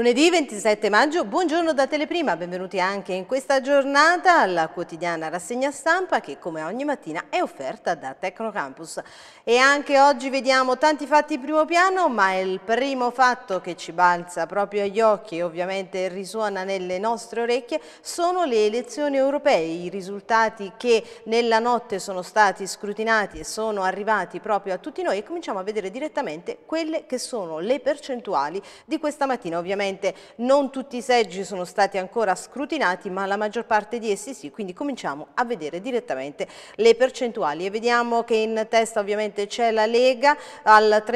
Lunedì 27 maggio, buongiorno da Teleprima, benvenuti anche in questa giornata alla quotidiana rassegna stampa che come ogni mattina è offerta da Tecnocampus. E anche oggi vediamo tanti fatti in primo piano, ma il primo fatto che ci balza proprio agli occhi e ovviamente risuona nelle nostre orecchie sono le elezioni europee, i risultati che nella notte sono stati scrutinati e sono arrivati proprio a tutti noi e cominciamo a vedere direttamente quelle che sono le percentuali di questa mattina. Ovviamente Ovviamente non tutti i seggi sono stati ancora scrutinati, ma la maggior parte di essi sì, quindi cominciamo a vedere direttamente le percentuali e vediamo che in testa ovviamente c'è la Lega al 34,34%,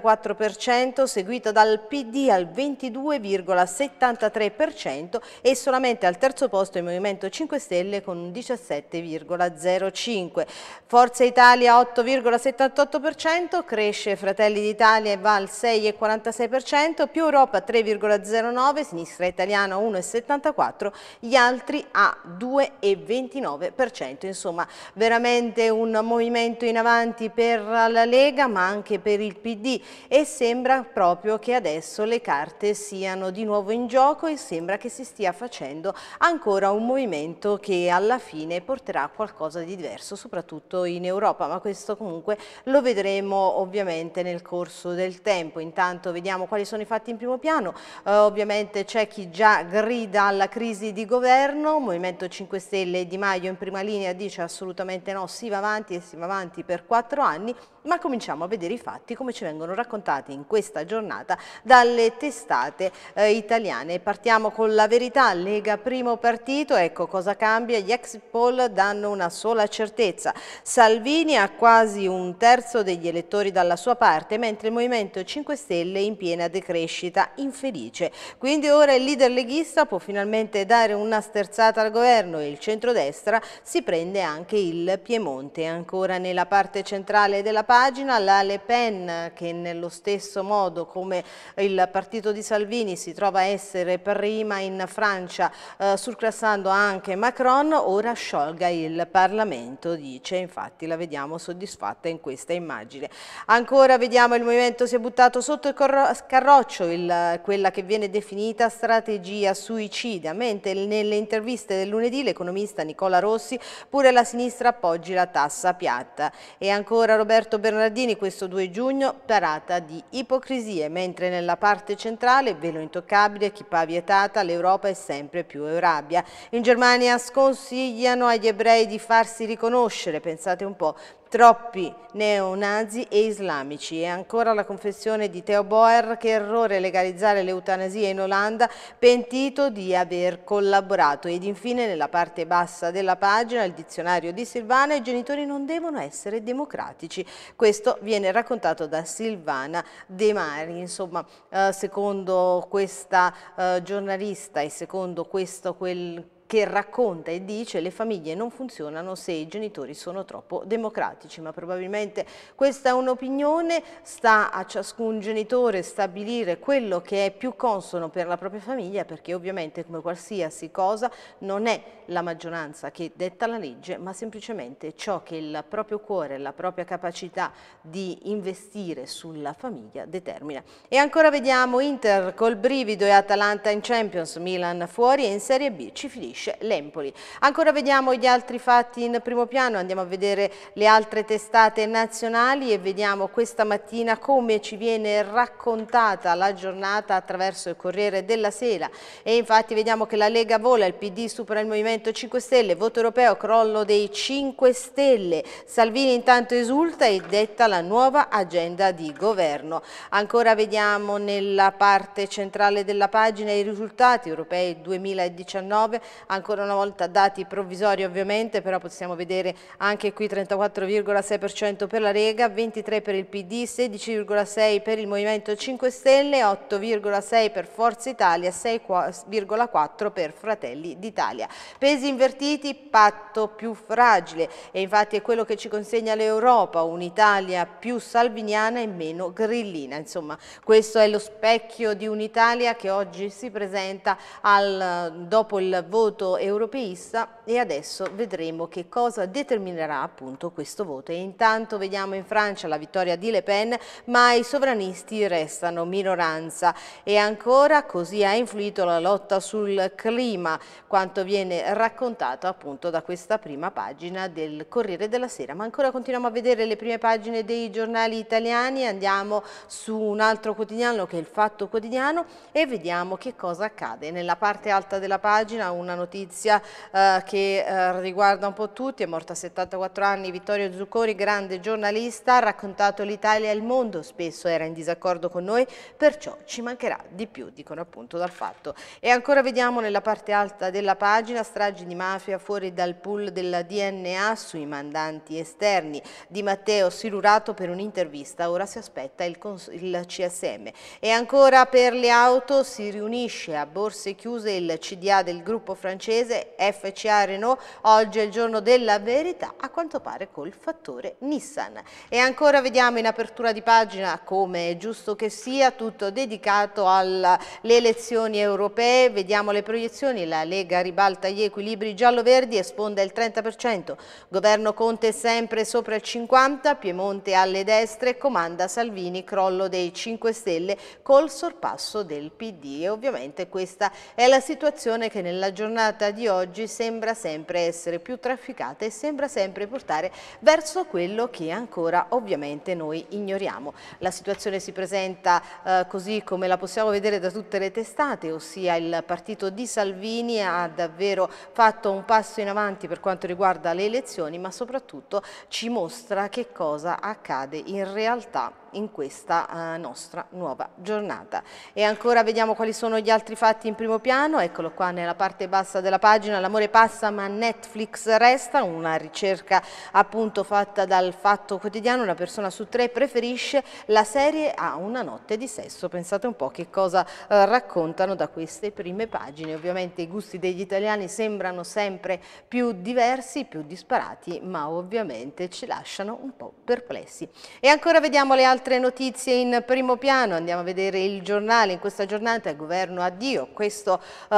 ,34%, seguita dal PD al 22,73% e solamente al terzo posto il Movimento 5 Stelle con un 17,05%. Forza Italia 8,78%, cresce Fratelli d'Italia e va al 6,46%, più Europa 3,09, sinistra italiana 1,74, gli altri a 2,29%. Insomma, veramente un movimento in avanti per la Lega ma anche per il PD e sembra proprio che adesso le carte siano di nuovo in gioco e sembra che si stia facendo ancora un movimento che alla fine porterà qualcosa di diverso, soprattutto in Europa, ma questo comunque lo vedremo ovviamente nel corso del tempo. Intanto vediamo quali sono i fatti in più primo piano, eh, ovviamente c'è chi già grida alla crisi di governo, Movimento 5 Stelle e Di Maio in prima linea dice assolutamente no, si va avanti e si va avanti per quattro anni, ma cominciamo a vedere i fatti come ci vengono raccontati in questa giornata dalle testate eh, italiane. Partiamo con la verità, Lega primo partito, ecco cosa cambia, gli ex poll danno una sola certezza, Salvini ha quasi un terzo degli elettori dalla sua parte, mentre il Movimento 5 Stelle in piena decrescita crescita infelice. Quindi ora il leader leghista può finalmente dare una sterzata al governo e il centrodestra si prende anche il Piemonte. Ancora nella parte centrale della pagina la Le Pen che nello stesso modo come il partito di Salvini si trova a essere prima in Francia eh, surclassando anche Macron, ora sciolga il Parlamento, dice, infatti la vediamo soddisfatta in questa immagine. Ancora vediamo il movimento si è buttato sotto il carroccio, il il, quella che viene definita strategia suicida, mentre nelle interviste del lunedì l'economista Nicola Rossi pure la sinistra appoggi la tassa piatta. E ancora Roberto Bernardini questo 2 giugno parata di ipocrisie, mentre nella parte centrale velo intoccabile, chi pa vietata, l'Europa è sempre più Eurabia. In Germania sconsigliano agli ebrei di farsi riconoscere, pensate un po', troppi neonazi e islamici. E ancora la confessione di Theo Boer, che errore legalizzare l'eutanasia in Olanda, pentito di aver collaborato. Ed infine nella parte bassa della pagina il dizionario di Silvana, i genitori non devono essere democratici. Questo viene raccontato da Silvana De Mari. Insomma, eh, secondo questa eh, giornalista e secondo questo quel che racconta e dice le famiglie non funzionano se i genitori sono troppo democratici, ma probabilmente questa è un'opinione, sta a ciascun genitore stabilire quello che è più consono per la propria famiglia, perché ovviamente come qualsiasi cosa non è la maggioranza che detta la legge, ma semplicemente ciò che il proprio cuore, la propria capacità di investire sulla famiglia determina. E ancora vediamo Inter col brivido e Atalanta in Champions, Milan fuori e in Serie B ci finisce colpisce l'Empoli. Ancora vediamo gli altri fatti in primo piano, andiamo a vedere le altre testate nazionali e vediamo questa mattina come ci viene raccontata la giornata attraverso il Corriere della Sera e infatti vediamo che la Lega vola, il PD supera il Movimento 5 Stelle, voto europeo, crollo dei 5 Stelle, Salvini intanto esulta e detta la nuova agenda di governo. Ancora vediamo nella parte centrale della pagina i risultati europei 2019, ancora una volta dati provvisori ovviamente, però possiamo vedere anche qui 34,6% per la Lega, 23% per il PD, 16,6% per il Movimento 5 Stelle, 8,6% per Forza Italia, 6,4% per Fratelli d'Italia. Pesi invertiti, patto più fragile e infatti è quello che ci consegna l'Europa, un'Italia più salviniana e meno grillina. Insomma, questo è lo specchio di un'Italia che oggi si presenta al, dopo il voto voto europeista e adesso vedremo che cosa determinerà appunto questo voto. E intanto vediamo in Francia la vittoria di Le Pen, ma i sovranisti restano minoranza e ancora così ha influito la lotta sul clima, quanto viene raccontato appunto da questa prima pagina del Corriere della Sera. Ma ancora continuiamo a vedere le prime pagine dei giornali italiani, andiamo su un altro quotidiano che è il Fatto Quotidiano e vediamo che cosa accade. Nella parte alta della pagina una notizia notizia eh, che eh, riguarda un po' tutti, è morto a 74 anni Vittorio Zuccori, grande giornalista, ha raccontato l'Italia e il mondo, spesso era in disaccordo con noi, perciò ci mancherà di più, dicono appunto dal fatto. E ancora vediamo nella parte alta della pagina, stragi di mafia fuori dal pool della DNA sui mandanti esterni. Di Matteo Silurato per un'intervista, ora si aspetta il, il CSM. E ancora per le auto si riunisce a borse chiuse il CDA del gruppo francese francese FCA Renault, oggi è il giorno della verità a quanto pare col fattore Nissan. E ancora vediamo in apertura di pagina come è giusto che sia tutto dedicato alle elezioni europee, vediamo le proiezioni, la Lega ribalta gli equilibri giallo-verdi e sponda il 30%, governo Conte sempre sopra il 50%, Piemonte alle destre, comanda Salvini, crollo dei 5 Stelle col sorpasso del PD e ovviamente questa è la situazione che nella giornata giornata di oggi sembra sempre essere più trafficata e sembra sempre portare verso quello che ancora ovviamente noi ignoriamo. La situazione si presenta eh, così come la possiamo vedere da tutte le testate, ossia il partito di Salvini ha davvero fatto un passo in avanti per quanto riguarda le elezioni, ma soprattutto ci mostra che cosa accade in realtà in questa eh, nostra nuova giornata. E ancora vediamo quali sono gli altri fatti in primo piano, eccolo qua nella parte bassa della pagina, l'amore passa ma Netflix resta, una ricerca appunto fatta dal Fatto Quotidiano, una persona su tre preferisce la serie a una notte di sesso, pensate un po' che cosa eh, raccontano da queste prime pagine, ovviamente i gusti degli italiani sembrano sempre più diversi, più disparati, ma ovviamente ci lasciano un po' perplessi. E ancora vediamo le altre altre notizie in primo piano, andiamo a vedere il giornale, in questa giornata il governo addio, questo uh,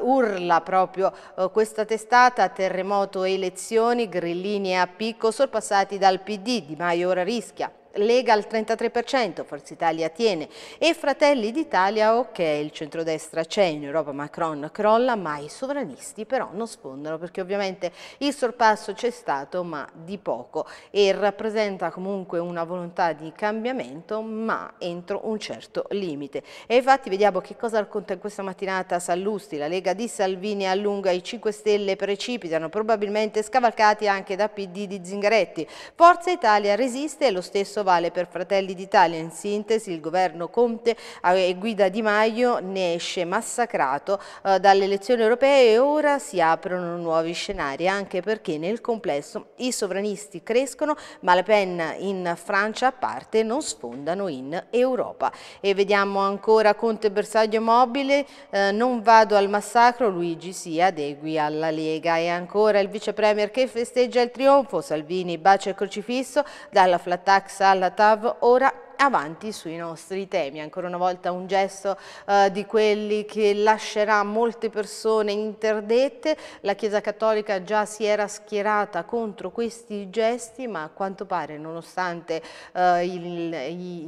urla proprio uh, questa testata, terremoto e elezioni, grillini a picco sorpassati dal PD, Di Maio ora rischia Lega al 33%, Forza Italia tiene e Fratelli d'Italia ok, il centrodestra c'è, in Europa Macron crolla, ma i sovranisti però non sfondano perché ovviamente il sorpasso c'è stato ma di poco e rappresenta comunque una volontà di cambiamento ma entro un certo limite. E infatti vediamo che cosa racconta in questa mattinata Sallusti, la Lega di Salvini allunga i 5 Stelle precipitano, probabilmente scavalcati anche da PD di Zingaretti. Forza Italia resiste e lo stesso vale per Fratelli d'Italia. In sintesi, il governo Conte e guida Di Maio ne esce massacrato eh, dalle elezioni europee e ora si aprono nuovi scenari, anche perché nel complesso i sovranisti crescono, ma la penna in Francia a parte non sfondano in Europa. E vediamo ancora Conte bersaglio mobile, eh, non vado al massacro, Luigi si adegui alla Lega. E ancora il vicepremier che festeggia il trionfo, Salvini bacia il crocifisso, dalla flat tax alla dalla TAV ora avanti sui nostri temi. Ancora una volta un gesto eh, di quelli che lascerà molte persone interdette. La Chiesa Cattolica già si era schierata contro questi gesti, ma a quanto pare, nonostante eh, il,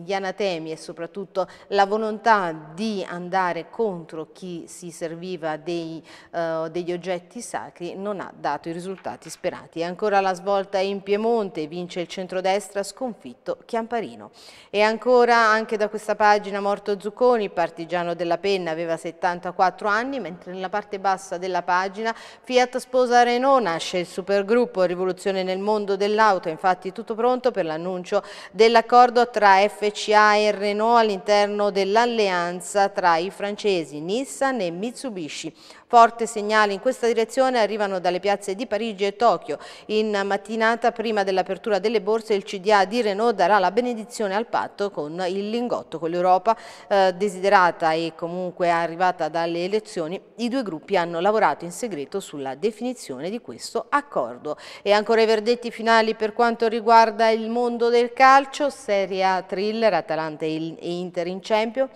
gli anatemi e soprattutto la volontà di andare contro chi si serviva dei, eh, degli oggetti sacri, non ha dato i risultati sperati. ancora la svolta in Piemonte, vince il centrodestra sconfitto Chiamparino. E e ancora anche da questa pagina morto Zucconi, partigiano della penna, aveva 74 anni, mentre nella parte bassa della pagina Fiat sposa Renault, nasce il supergruppo Rivoluzione nel mondo dell'auto, infatti tutto pronto per l'annuncio dell'accordo tra FCA e Renault all'interno dell'alleanza tra i francesi Nissan e Mitsubishi. Forti segnali in questa direzione arrivano dalle piazze di Parigi e Tokyo. In mattinata, prima dell'apertura delle borse, il CDA di Renault darà la benedizione al patto con il lingotto con l'Europa. Eh, desiderata e comunque arrivata dalle elezioni, i due gruppi hanno lavorato in segreto sulla definizione di questo accordo. E ancora i verdetti finali per quanto riguarda il mondo del calcio, Serie A Thriller, Atalanta e Inter in Champions,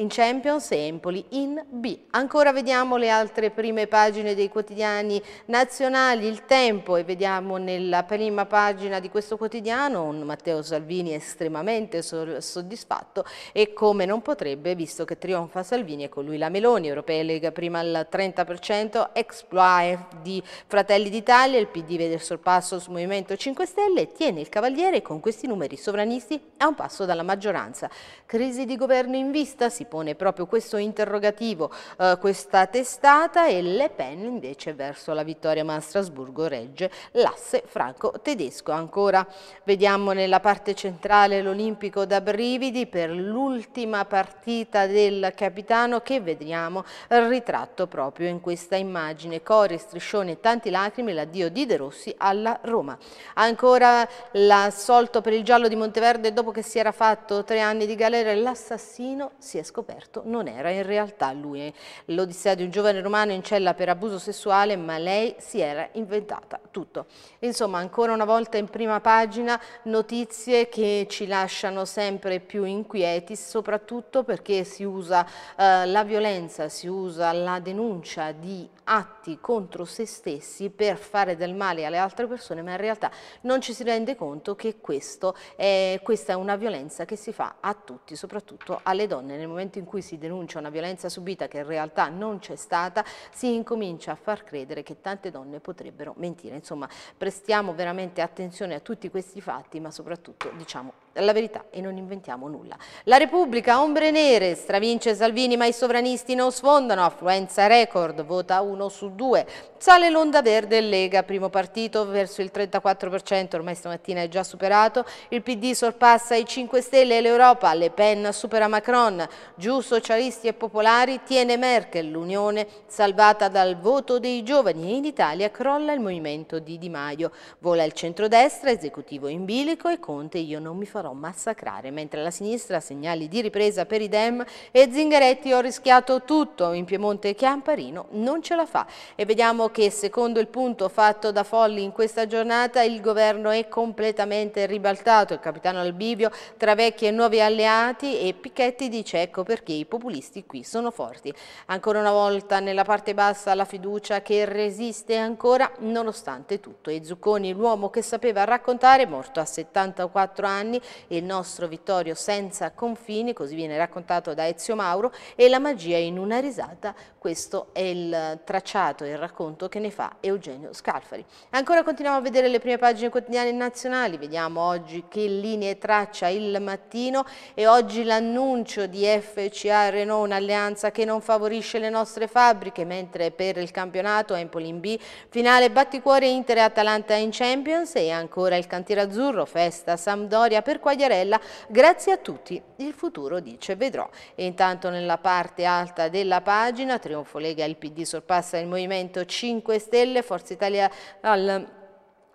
in Champions e Empoli in B. Ancora vediamo le altre prime pagine dei quotidiani nazionali, il tempo e vediamo nella prima pagina di questo quotidiano un Matteo Salvini estremamente soddisfatto e come non potrebbe visto che trionfa Salvini e con lui la Meloni, Europea Lega prima al 30%, exploit di Fratelli d'Italia, il PD vede il sorpasso sul Movimento 5 Stelle, e tiene il cavaliere con questi numeri sovranisti a un passo dalla maggioranza. Crisi di governo in vista, si pone proprio questo interrogativo eh, questa testata e Le Pen invece verso la vittoria ma a Strasburgo regge l'asse franco-tedesco. Ancora vediamo nella parte centrale l'Olimpico da brividi per l'ultima partita del capitano che vediamo ritratto proprio in questa immagine. Cori, striscione tanti lacrime l'addio di De Rossi alla Roma. Ancora l'assolto per il giallo di Monteverde dopo che si era fatto tre anni di galera l'assassino si è scoperto scoperto non era in realtà lui. L'odissea di un giovane romano in cella per abuso sessuale, ma lei si era inventata tutto. Insomma, ancora una volta in prima pagina notizie che ci lasciano sempre più inquieti, soprattutto perché si usa eh, la violenza, si usa la denuncia di atti contro se stessi per fare del male alle altre persone, ma in realtà non ci si rende conto che è, questa è una violenza che si fa a tutti, soprattutto alle donne nel momento momento in cui si denuncia una violenza subita che in realtà non c'è stata, si incomincia a far credere che tante donne potrebbero mentire. Insomma, prestiamo veramente attenzione a tutti questi fatti, ma soprattutto diciamo la verità e non inventiamo nulla. La Repubblica, ombre nere, stravince Salvini ma i sovranisti non sfondano, affluenza record, vota uno su due. Sale l'onda verde Lega, primo partito verso il 34%, ormai stamattina è già superato, il PD sorpassa i 5 Stelle e l'Europa, Le Pen supera Macron, giù socialisti e popolari, tiene Merkel, l'Unione salvata dal voto dei giovani e in Italia crolla il movimento di Di Maio. Vola il centrodestra, esecutivo in bilico e Conte io non mi faccio farò massacrare, mentre la sinistra segnali di ripresa per i Dem e Zingaretti ho rischiato tutto in Piemonte Chiamparino non ce la fa e vediamo che secondo il punto fatto da Folli in questa giornata il governo è completamente ribaltato, il capitano Albivio tra vecchi e nuovi alleati e Picchetti dice ecco perché i populisti qui sono forti. Ancora una volta nella parte bassa la fiducia che resiste ancora nonostante tutto e Zucconi l'uomo che sapeva raccontare morto a 74 anni il nostro Vittorio senza confini, così viene raccontato da Ezio Mauro, e la magia in una risata, questo è il tracciato il racconto che ne fa Eugenio Scalfari. Ancora continuiamo a vedere le prime pagine quotidiane nazionali, vediamo oggi che linee traccia il mattino e oggi l'annuncio di FCA Renault, un'alleanza che non favorisce le nostre fabbriche, mentre per il campionato Empoli in B, finale batticuore Inter e Atalanta in Champions e ancora il cantiere azzurro, festa Sampdoria per per Quagliarella. Grazie a tutti, il futuro dice vedrò. E intanto nella parte alta della pagina Trionfo Lega il PD sorpassa il Movimento 5 Stelle, Forza Italia al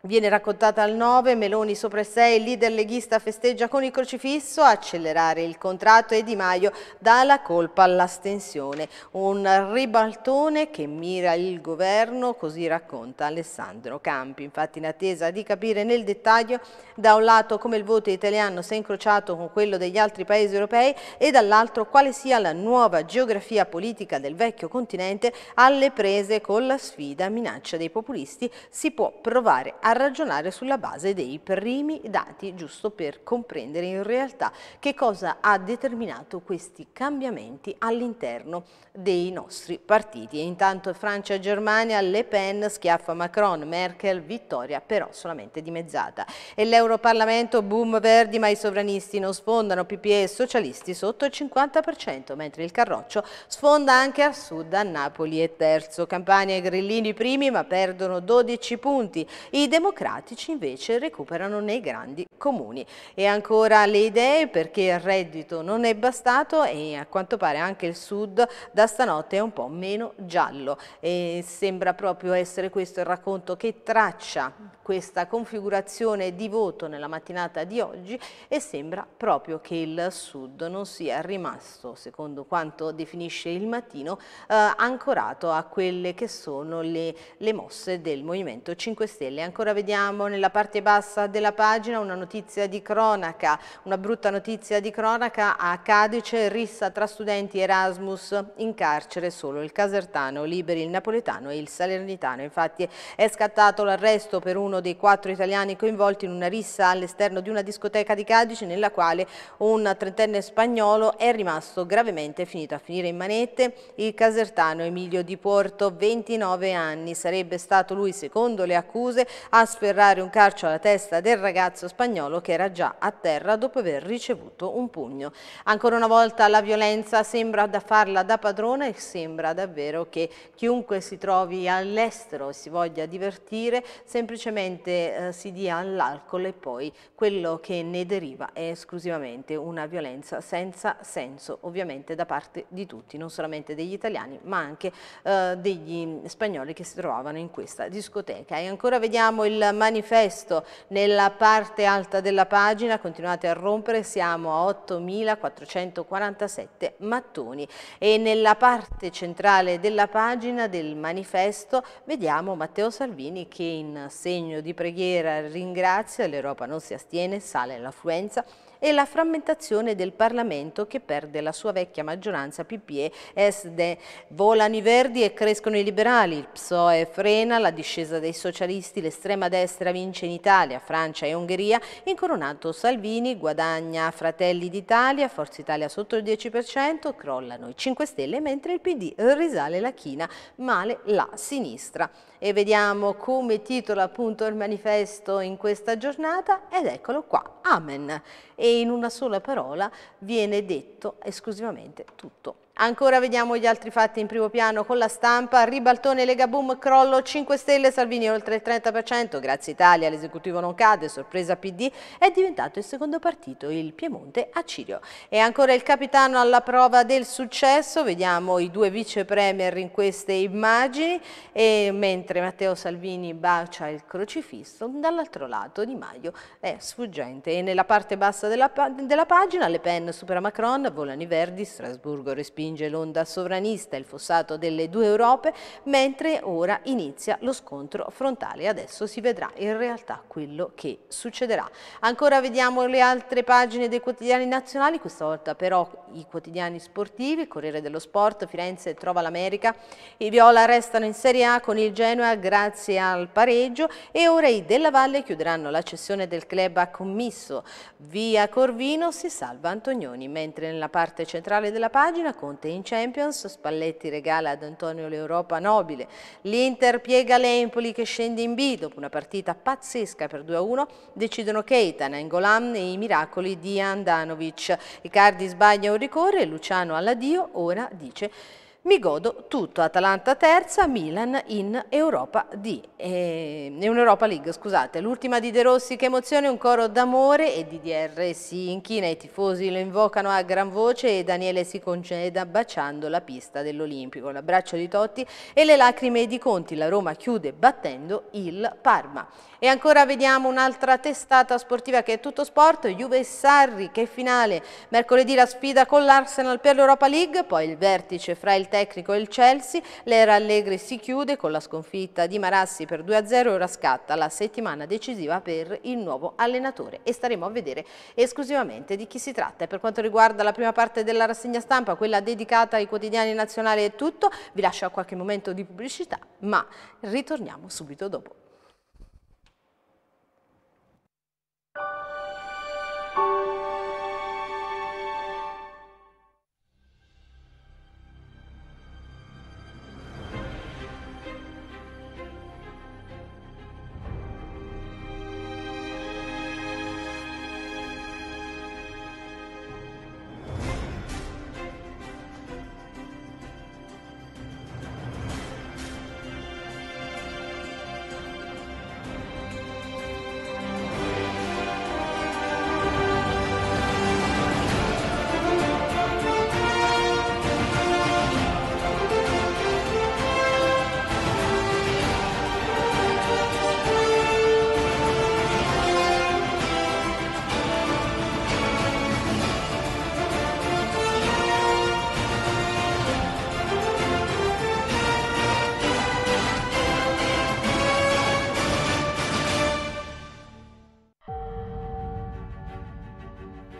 Viene raccontata al 9, Meloni sopra 6, il leader leghista festeggia con il crocifisso, accelerare il contratto e Di Maio dà la colpa all'astensione. Un ribaltone che mira il governo, così racconta Alessandro Campi. Infatti in attesa di capire nel dettaglio da un lato come il voto italiano si è incrociato con quello degli altri paesi europei e dall'altro quale sia la nuova geografia politica del vecchio continente alle prese con la sfida minaccia dei populisti si può provare a ragionare sulla base dei primi dati, giusto per comprendere in realtà che cosa ha determinato questi cambiamenti all'interno dei nostri partiti. E intanto Francia e Germania, Le Pen schiaffa Macron, Merkel, vittoria però solamente dimezzata. E l'Europarlamento, boom verdi, ma i sovranisti non sfondano, PPE e socialisti sotto il 50%, mentre il Carroccio sfonda anche a sud, a Napoli e terzo. Campania e Grillini primi, ma perdono 12 punti. I democratici invece recuperano nei grandi comuni. E ancora le idee perché il reddito non è bastato e a quanto pare anche il sud da stanotte è un po' meno giallo e sembra proprio essere questo il racconto che traccia questa configurazione di voto nella mattinata di oggi e sembra proprio che il sud non sia rimasto, secondo quanto definisce il mattino, eh, ancorato a quelle che sono le, le mosse del Movimento 5 Stelle. Ancora allora vediamo nella parte bassa della pagina una notizia di cronaca, una brutta notizia di cronaca a Cadice, rissa tra studenti Erasmus, in carcere solo il casertano, liberi il napoletano e il salernitano. Infatti è scattato l'arresto per uno dei quattro italiani coinvolti in una rissa all'esterno di una discoteca di Cadice nella quale un trentenne spagnolo è rimasto gravemente finito a finire in manette. Il casertano Emilio Di Porto, 29 anni, sarebbe stato lui secondo le accuse a sferrare un calcio alla testa del ragazzo spagnolo che era già a terra dopo aver ricevuto un pugno. Ancora una volta la violenza sembra da farla da padrona e sembra davvero che chiunque si trovi all'estero e si voglia divertire semplicemente eh, si dia all'alcol e poi quello che ne deriva è esclusivamente una violenza senza senso ovviamente da parte di tutti, non solamente degli italiani ma anche eh, degli spagnoli che si trovavano in questa discoteca. E ancora vediamo il manifesto nella parte alta della pagina, continuate a rompere, siamo a 8.447 mattoni e nella parte centrale della pagina del manifesto vediamo Matteo Salvini che in segno di preghiera ringrazia, l'Europa non si astiene, sale l'affluenza e la frammentazione del Parlamento che perde la sua vecchia maggioranza PPE SD. Volano i verdi e crescono i liberali, il PSOE frena la discesa dei socialisti, l'estrema destra vince in Italia, Francia e Ungheria, incoronato Salvini guadagna Fratelli d'Italia, Forza Italia sotto il 10%, crollano i 5 Stelle mentre il PD risale la china, male la sinistra e vediamo come titola appunto il manifesto in questa giornata ed eccolo qua, Amen. E in una sola parola viene detto esclusivamente tutto. Ancora vediamo gli altri fatti in primo piano con la stampa. Ribaltone lega boom, crollo 5 Stelle, Salvini oltre il 30%. Grazie Italia, l'esecutivo non cade, sorpresa PD, è diventato il secondo partito, il Piemonte a Cirio. E ancora il capitano alla prova del successo, vediamo i due vice premier in queste immagini. E mentre Matteo Salvini bacia il crocifisso, dall'altro lato Di Maio è sfuggente. E nella parte bassa della, della pagina Le Pen supera Macron, volano i verdi, Strasburgo respira spinge l'onda sovranista il fossato delle due Europe, mentre ora inizia lo scontro frontale. Adesso si vedrà in realtà quello che succederà. Ancora vediamo le altre pagine dei quotidiani nazionali, questa volta però i quotidiani sportivi, Corriere dello Sport, Firenze trova l'America, i Viola restano in Serie A con il Genoa grazie al pareggio e ora i Della Valle chiuderanno la cessione del club a commisso. Via Corvino si salva Antonioni, mentre nella parte centrale della pagina con Conte. In Champions Spalletti regala ad Antonio l'Europa nobile. L'Inter piega l'Empoli che scende in B dopo una partita pazzesca per 2-1. Decidono Keita, Nangolam e i miracoli di Andanovic. Icardi sbaglia un ricorre, Luciano all'addio, ora dice mi godo tutto Atalanta terza, Milan in Europa, D, eh, in Europa League, scusate, l'ultima di De Rossi che emozione, un coro d'amore e DDR si inchina, i tifosi lo invocano a gran voce e Daniele si conceda baciando la pista dell'Olimpico, l'abbraccio di Totti e le lacrime di Conti, la Roma chiude battendo il Parma. E ancora vediamo un'altra testata sportiva che è tutto sport, Juve e Sarri che finale, mercoledì la sfida con l'Arsenal per l'Europa League, poi il vertice fra il tecnico e il Chelsea, l'era Allegri si chiude con la sconfitta di Marassi per 2-0 ora scatta la settimana decisiva per il nuovo allenatore e staremo a vedere esclusivamente di chi si tratta. E per quanto riguarda la prima parte della rassegna stampa, quella dedicata ai quotidiani nazionali è tutto, vi lascio a qualche momento di pubblicità ma ritorniamo subito dopo.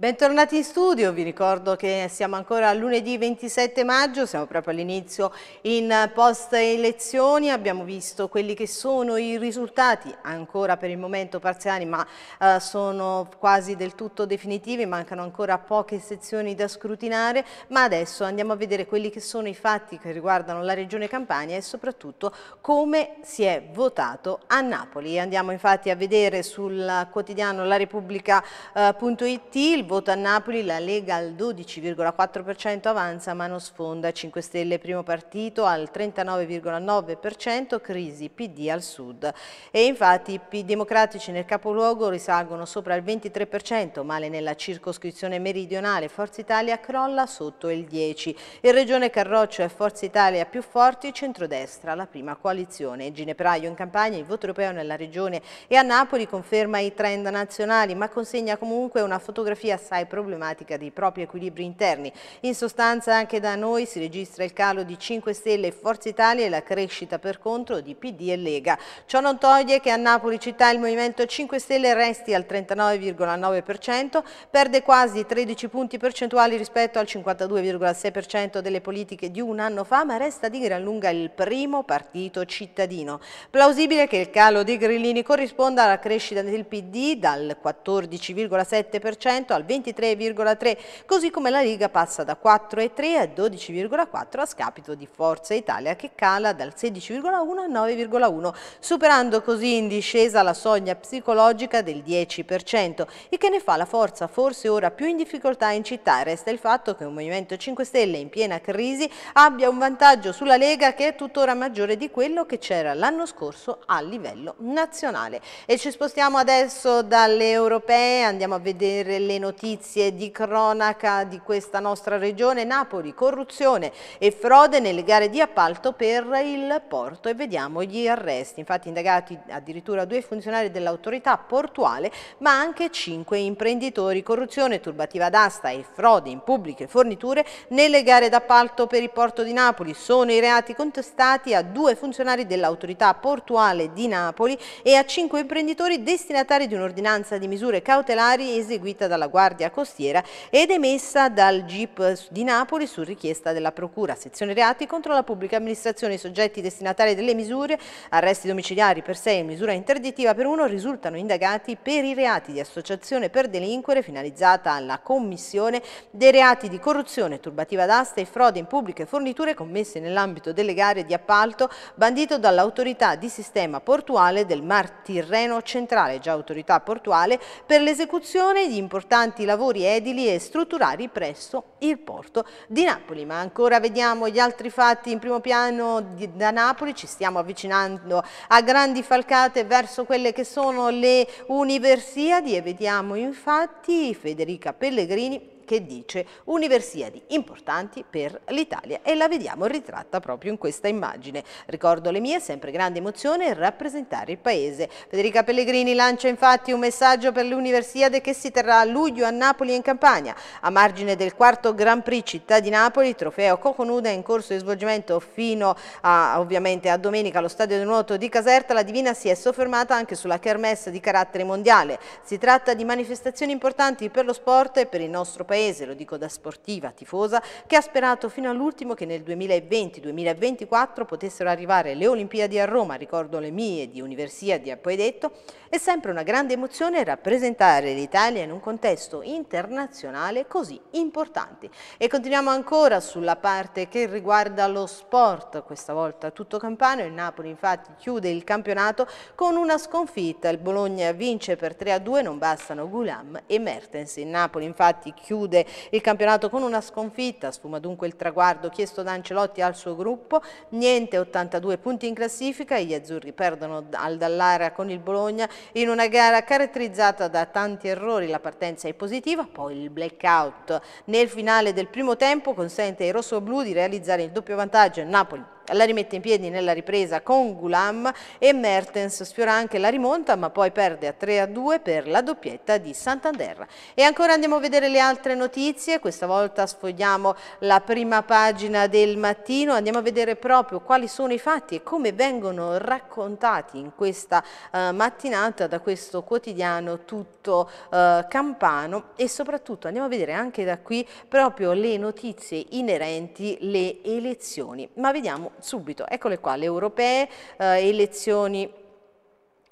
Bentornati in studio, vi ricordo che siamo ancora a lunedì 27 maggio, siamo proprio all'inizio in post elezioni, abbiamo visto quelli che sono i risultati, ancora per il momento parziali ma eh, sono quasi del tutto definitivi, mancano ancora poche sezioni da scrutinare, ma adesso andiamo a vedere quelli che sono i fatti che riguardano la regione Campania e soprattutto come si è votato a Napoli. Andiamo infatti a vedere sul quotidiano laRepubblica.it eh, il voto a Napoli, la Lega al 12,4% avanza, ma non sfonda, 5 Stelle primo partito al 39,9%, crisi PD al sud. E infatti i democratici nel capoluogo risalgono sopra il 23%, male nella circoscrizione meridionale, Forza Italia crolla sotto il 10%. In regione Carroccio è Forza Italia più forti, centrodestra la prima coalizione. Ginepraio in campagna, il voto europeo nella regione e a Napoli conferma i trend nazionali, ma consegna comunque una fotografia assai problematica dei propri equilibri interni. In sostanza anche da noi si registra il calo di 5 Stelle e Forza Italia e la crescita per contro di PD e Lega. Ciò non toglie che a Napoli città il Movimento 5 Stelle resti al 39,9%, perde quasi 13 punti percentuali rispetto al 52,6% delle politiche di un anno fa, ma resta di gran lunga il primo partito cittadino. Plausibile che il calo dei grillini corrisponda alla crescita del PD dal 14,7% al 23,3, così come la Liga passa da 4,3 a 12,4 a scapito di Forza Italia che cala dal 16,1 al 9,1, superando così in discesa la soglia psicologica del 10%, il che ne fa la forza forse ora più in difficoltà in città. Resta il fatto che un Movimento 5 Stelle in piena crisi abbia un vantaggio sulla Lega che è tuttora maggiore di quello che c'era l'anno scorso a livello nazionale. E ci spostiamo adesso dalle europee, andiamo a vedere le notizie notizie di cronaca di questa nostra regione, Napoli, corruzione e frode nelle gare di appalto per il porto e vediamo gli arresti, infatti indagati addirittura due funzionari dell'autorità portuale ma anche cinque imprenditori, corruzione, turbativa d'asta e frode in pubbliche forniture nelle gare d'appalto per il porto di Napoli sono i reati contestati a due funzionari dell'autorità portuale di Napoli e a cinque imprenditori destinatari di un'ordinanza di misure cautelari eseguita dalla Guardia Guardia Costiera ed emessa dal GIP di Napoli su richiesta della Procura. Sezione reati contro la pubblica amministrazione. I soggetti destinatari delle misure, arresti domiciliari per 6 e misura interdittiva per 1, risultano indagati per i reati di associazione per delinquere finalizzata alla commissione dei reati di corruzione, turbativa d'asta e frode in pubbliche forniture commesse nell'ambito delle gare di appalto bandito dall'autorità di sistema portuale del Mar Tirreno Centrale, già autorità portuale, per l'esecuzione di importanti importanti lavori edili e strutturali presso il porto di Napoli. Ma ancora vediamo gli altri fatti in primo piano di, da Napoli, ci stiamo avvicinando a grandi falcate verso quelle che sono le universiadi e vediamo infatti Federica Pellegrini che dice Universiadi importanti per l'Italia e la vediamo ritratta proprio in questa immagine. Ricordo le mie, è sempre grande emozione rappresentare il paese. Federica Pellegrini lancia infatti un messaggio per l'Universiade che si terrà a luglio a Napoli e in Campania. A margine del quarto Grand Prix Città di Napoli, trofeo Coconuda in corso di svolgimento fino a, ovviamente a domenica allo stadio di nuoto di Caserta, la Divina si è soffermata anche sulla kermesse di carattere mondiale. Si tratta di manifestazioni importanti per lo sport e per il nostro paese paese, lo dico da sportiva, tifosa, che ha sperato fino all'ultimo che nel 2020-2024 potessero arrivare le Olimpiadi a Roma, ricordo le mie di Universiadi di Poedetto, è sempre una grande emozione rappresentare l'Italia in un contesto internazionale così importante. E continuiamo ancora sulla parte che riguarda lo sport, questa volta tutto campano, il Napoli infatti chiude il campionato con una sconfitta, il Bologna vince per 3 a 2, non bastano Gulam e Mertens. Il Napoli infatti chiude chiude il campionato con una sconfitta, sfuma dunque il traguardo chiesto da Ancelotti al suo gruppo, niente 82 punti in classifica, gli azzurri perdono al Dallara con il Bologna in una gara caratterizzata da tanti errori, la partenza è positiva, poi il blackout nel finale del primo tempo consente ai rossoblù di realizzare il doppio vantaggio Napoli la rimette in piedi nella ripresa con Gulam e Mertens sfiora anche la rimonta ma poi perde a 3 a 2 per la doppietta di Santander. E ancora andiamo a vedere le altre notizie, questa volta sfogliamo la prima pagina del mattino, andiamo a vedere proprio quali sono i fatti e come vengono raccontati in questa eh, mattinata da questo quotidiano tutto eh, campano e soprattutto andiamo a vedere anche da qui proprio le notizie inerenti le elezioni. Ma vediamo subito. Eccole qua, le europee, eh, elezioni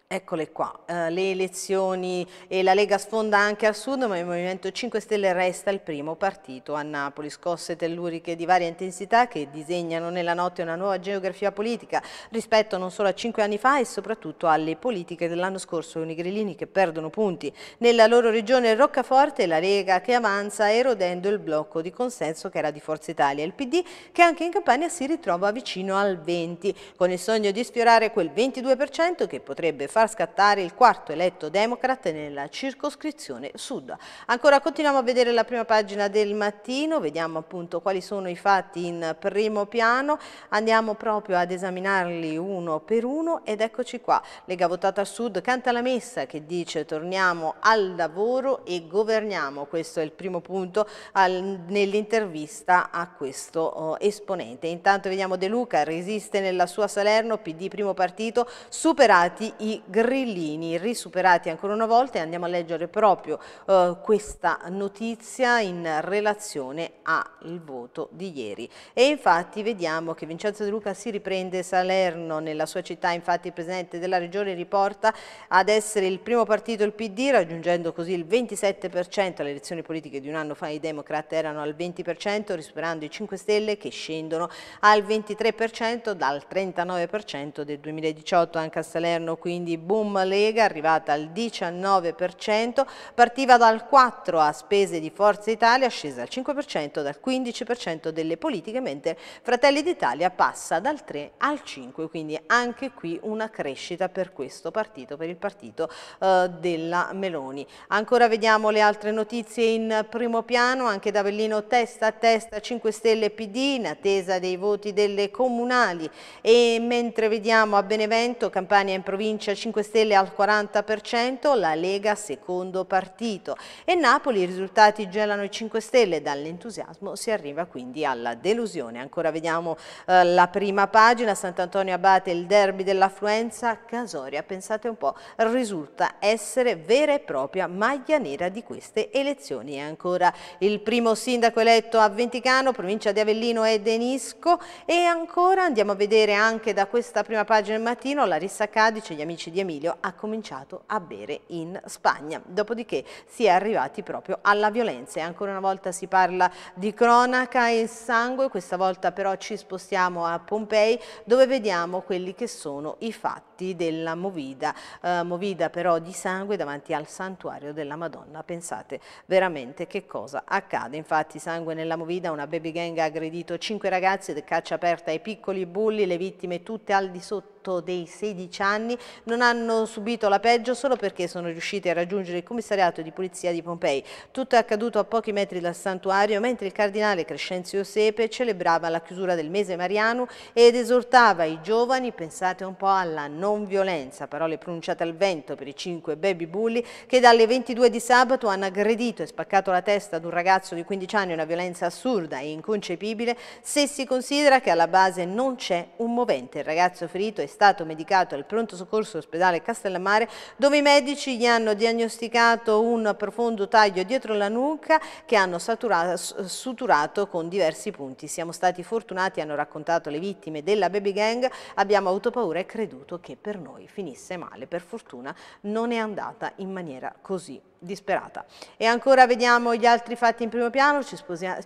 Eccole qua, uh, le elezioni e la Lega sfonda anche al sud, ma il Movimento 5 Stelle resta il primo partito a Napoli. Scosse telluriche di varia intensità che disegnano nella notte una nuova geografia politica rispetto non solo a cinque anni fa e soprattutto alle politiche dell'anno scorso con i grillini che perdono punti. Nella loro regione Roccaforte la Lega che avanza erodendo il blocco di consenso che era di Forza Italia. Il PD che anche in Campania si ritrova vicino al 20 con il sogno di sfiorare quel 22% che potrebbe far scattare il quarto eletto democrat nella circoscrizione sud. Ancora continuiamo a vedere la prima pagina del mattino, vediamo appunto quali sono i fatti in primo piano, andiamo proprio ad esaminarli uno per uno ed eccoci qua. Lega votata sud canta la messa che dice torniamo al lavoro e governiamo, questo è il primo punto nell'intervista a questo oh, esponente. Intanto vediamo De Luca, resiste nella sua Salerno, PD primo partito, superati i grillini, risuperati ancora una volta e andiamo a leggere proprio eh, questa notizia in relazione al voto di ieri. E infatti vediamo che Vincenzo De Luca si riprende Salerno nella sua città, infatti il Presidente della Regione riporta ad essere il primo partito il PD, raggiungendo così il 27%, alle elezioni politiche di un anno fa i Democrat erano al 20%, risuperando i 5 Stelle che scendono al 23% dal 39% del 2018 anche a Salerno, quindi boom Lega arrivata al 19%, partiva dal 4% a spese di Forza Italia, scesa al 5%, dal 15% delle politiche, mentre Fratelli d'Italia passa dal 3 al 5, quindi anche qui una crescita per questo partito, per il partito eh, della Meloni. Ancora vediamo le altre notizie in primo piano, anche da Bellino testa a testa 5 Stelle PD in attesa dei voti delle comunali e mentre vediamo a Benevento, Campania in provincia 5 5 Stelle al 40%, la Lega secondo partito. E Napoli i risultati gelano i 5 Stelle, dall'entusiasmo si arriva quindi alla delusione. Ancora vediamo eh, la prima pagina, Sant'Antonio Abate, il derby dell'affluenza, Casoria, pensate un po', risulta essere vera e propria maglia nera di queste elezioni. E ancora il primo sindaco eletto a Venticano, provincia di Avellino e Denisco e ancora andiamo a vedere anche da questa prima pagina del mattino la rissa Cadice, gli amici di di Emilio ha cominciato a bere in Spagna. Dopodiché si è arrivati proprio alla violenza e ancora una volta si parla di cronaca e sangue, questa volta però ci spostiamo a Pompei dove vediamo quelli che sono i fatti fatti della Movida, eh, Movida però di sangue davanti al santuario della Madonna. Pensate veramente che cosa accade. Infatti sangue nella Movida, una baby gang ha aggredito cinque ragazzi, caccia aperta ai piccoli bulli, le vittime tutte al di sotto dei 16 anni non hanno subito la peggio solo perché sono riusciti a raggiungere il commissariato di polizia di Pompei. Tutto è accaduto a pochi metri dal santuario mentre il cardinale Crescenzio Sepe celebrava la chiusura del mese Mariano ed esortava i giovani, pensate un po' alla non non violenza, parole pronunciate al vento per i cinque baby bulli che dalle 22 di sabato hanno aggredito e spaccato la testa ad un ragazzo di 15 anni, una violenza assurda e inconcepibile se si considera che alla base non c'è un movente. Il ragazzo ferito è stato medicato al pronto soccorso ospedale Castellammare dove i medici gli hanno diagnosticato un profondo taglio dietro la nuca che hanno saturato, suturato con diversi punti. Siamo stati fortunati, hanno raccontato le vittime della baby gang, abbiamo avuto paura e creduto che per noi finisse male, per fortuna non è andata in maniera così disperata. E ancora vediamo gli altri fatti in primo piano, ci,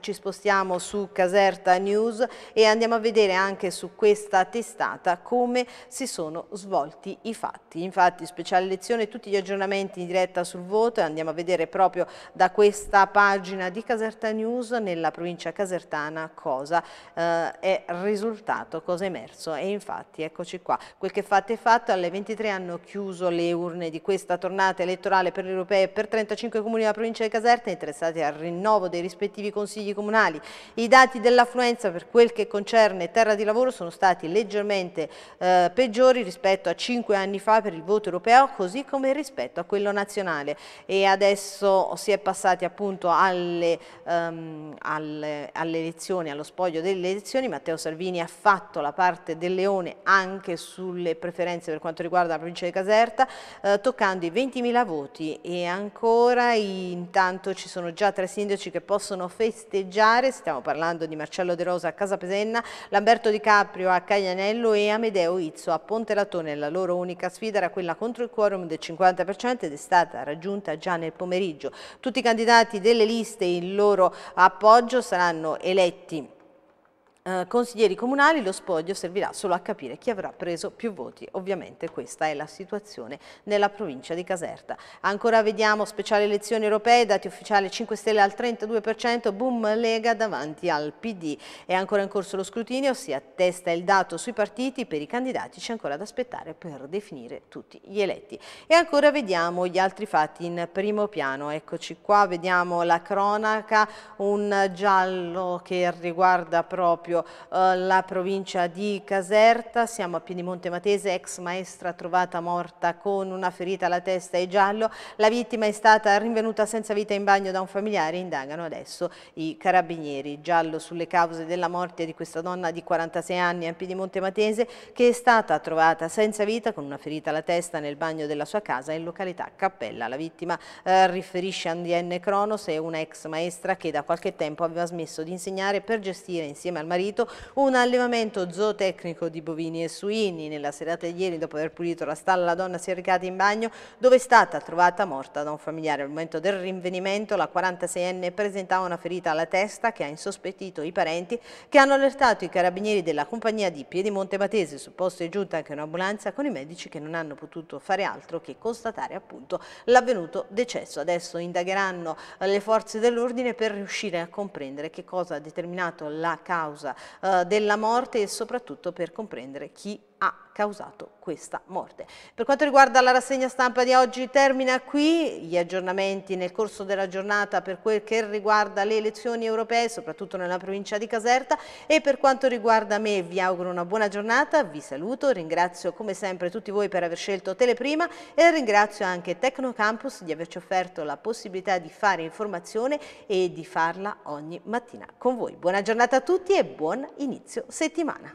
ci, spostiamo su Caserta News e andiamo a vedere anche su questa testata come si sono svolti i fatti. Infatti speciale lezione, tutti gli aggiornamenti in diretta sul voto e andiamo a vedere proprio da questa pagina di Caserta News nella provincia casertana cosa eh, è risultato, cosa è emerso e infatti eccoci qua. Quel che fate è fatto, alle 23 hanno chiuso le urne di questa tornata elettorale per le europee e per per 35 comuni della provincia di Caserta interessati al rinnovo dei rispettivi consigli comunali. I dati dell'affluenza per quel che concerne terra di lavoro sono stati leggermente eh, peggiori rispetto a 5 anni fa per il voto europeo, così come rispetto a quello nazionale. E adesso si è passati appunto alle, um, alle, alle elezioni, allo spoglio delle elezioni. Matteo Salvini ha fatto la parte del leone anche sulle preferenze per quanto riguarda la provincia di Caserta, eh, toccando i 20.000 voti e anche ancora, intanto ci sono già tre sindaci che possono festeggiare, stiamo parlando di Marcello De Rosa a Casa Pesenna, Lamberto Di Caprio a Caglianello e Amedeo Izzo a Ponte Latone. La loro unica sfida era quella contro il quorum del 50% ed è stata raggiunta già nel pomeriggio. Tutti i candidati delle liste e il loro appoggio saranno eletti eh, consiglieri comunali lo spoglio servirà solo a capire chi avrà preso più voti. Ovviamente questa è la situazione nella provincia di Caserta. Ancora vediamo speciali elezioni europee, dati ufficiali 5 Stelle al 32%, boom Lega davanti al PD. È ancora in corso lo scrutinio, si attesta il dato sui partiti, per i candidati c'è ancora da aspettare per definire tutti gli eletti. E ancora vediamo gli altri fatti in primo piano, eccoci qua, vediamo la cronaca, un giallo che riguarda proprio proprio eh, la provincia di Caserta, siamo a Piedimonte Matese, ex maestra trovata morta con una ferita alla testa e giallo, la vittima è stata rinvenuta senza vita in bagno da un familiare, indagano adesso i carabinieri, giallo sulle cause della morte di questa donna di 46 anni a Piedimonte Matese che è stata trovata senza vita con una ferita alla testa nel bagno della sua casa in località Cappella. La vittima eh, riferisce a DN Cronos, è una ex maestra che da qualche tempo aveva smesso di insegnare per gestire insieme al marito sparito un allevamento zootecnico di bovini e suini. Nella serata di ieri, dopo aver pulito la stalla, la donna si è recata in bagno dove è stata trovata morta da un familiare. Al momento del rinvenimento la 46enne presentava una ferita alla testa che ha insospettito i parenti che hanno allertato i carabinieri della compagnia di Piedimonte Matese. Sul posto è giunta anche un'ambulanza con i medici che non hanno potuto fare altro che constatare appunto l'avvenuto decesso. Adesso indagheranno le forze dell'ordine per riuscire a comprendere che cosa ha determinato la causa eh, della morte e soprattutto per comprendere chi ha causato questa morte. Per quanto riguarda la rassegna stampa di oggi termina qui, gli aggiornamenti nel corso della giornata per quel che riguarda le elezioni europee, soprattutto nella provincia di Caserta e per quanto riguarda me vi auguro una buona giornata, vi saluto, ringrazio come sempre tutti voi per aver scelto Teleprima e ringrazio anche Tecnocampus di averci offerto la possibilità di fare informazione e di farla ogni mattina con voi. Buona giornata a tutti e buon inizio settimana.